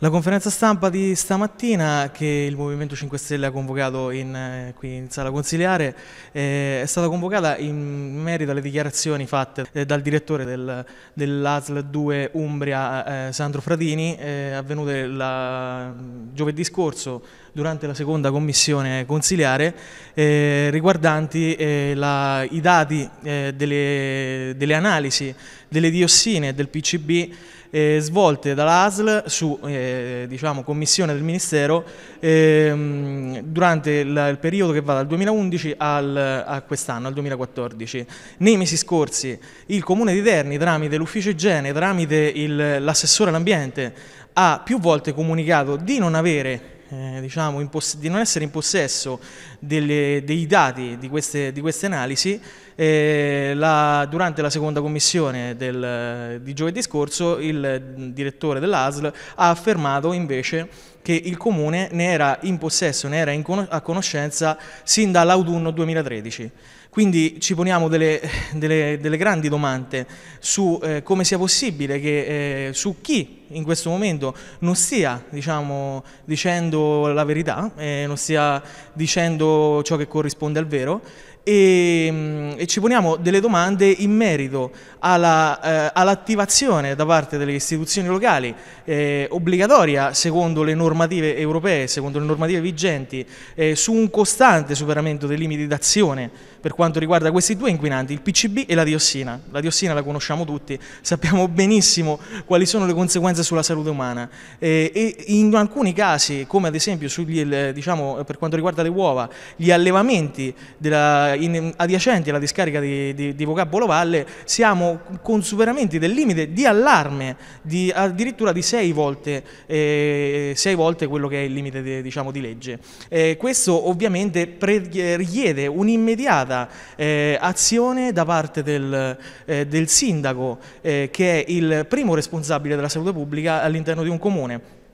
La conferenza stampa di stamattina che il Movimento 5 Stelle ha convocato in, eh, qui in sala consiliare eh, è stata convocata in merito alle dichiarazioni fatte eh, dal direttore del, dell'ASL 2 Umbria eh, eh Sandro Fratini eh, avvenute la, mm, giovedì scorso durante la seconda commissione consiliare riguardanti la, i dati delle, delle analisi delle diossine del PCB eh, svolte dall'ASL su eh, eh, diciamo, commissione del Ministero ehm, durante il, il, periodo che va dal 2011 al, a quest'anno, al 2014. Nei mesi scorsi il Comune di Terni, tramite l'Ufficio Igiene, tramite l'assessore all'ambiente, ha più volte comunicato di non avere eh, diciamo, di non essere in possesso delle, dei dati di queste, di queste analisi, eh, la, durante la seconda commissione del, di giovedì scorso il mm, direttore dell'ASL ha affermato invece che il Comune ne era in possesso, ne era in con a conoscenza sin dall'autunno 2013. Quindi ci poniamo delle, delle, delle grandi domande su eh, come sia possibile che eh, su chi in questo momento non stia diciamo, dicendo la verità, eh, non stia dicendo ciò che corrisponde al vero, e, mm, e ci poniamo delle domande in merito alla, eh, all'attivazione da parte delle istituzioni locali, eh, obbligatoria secondo le normative europee, secondo le normative vigenti, eh, su un costante superamento dei limiti d'azione per quanto riguarda questi due inquinanti, il PCB e la diossina. La diossina la conosciamo tutti, sappiamo benissimo quali sono le conseguenze sulla salute umana eh, e in alcuni casi, come ad esempio sugli, diciamo, per quanto riguarda le uova, gli allevamenti della, in, adiacenti alla discarica di, di, di Vocabolo Valle, siamo con superamenti del limite di allarme di addirittura di 6 volte, eh, 6 volte quello che è il limite de, diciamo, di legge. Eh, questo ovviamente richiede un'immediata immediata eh, azione da parte del, eh, del sindaco, eh, che è il primo responsabile della salute pubblica all'interno di un comune.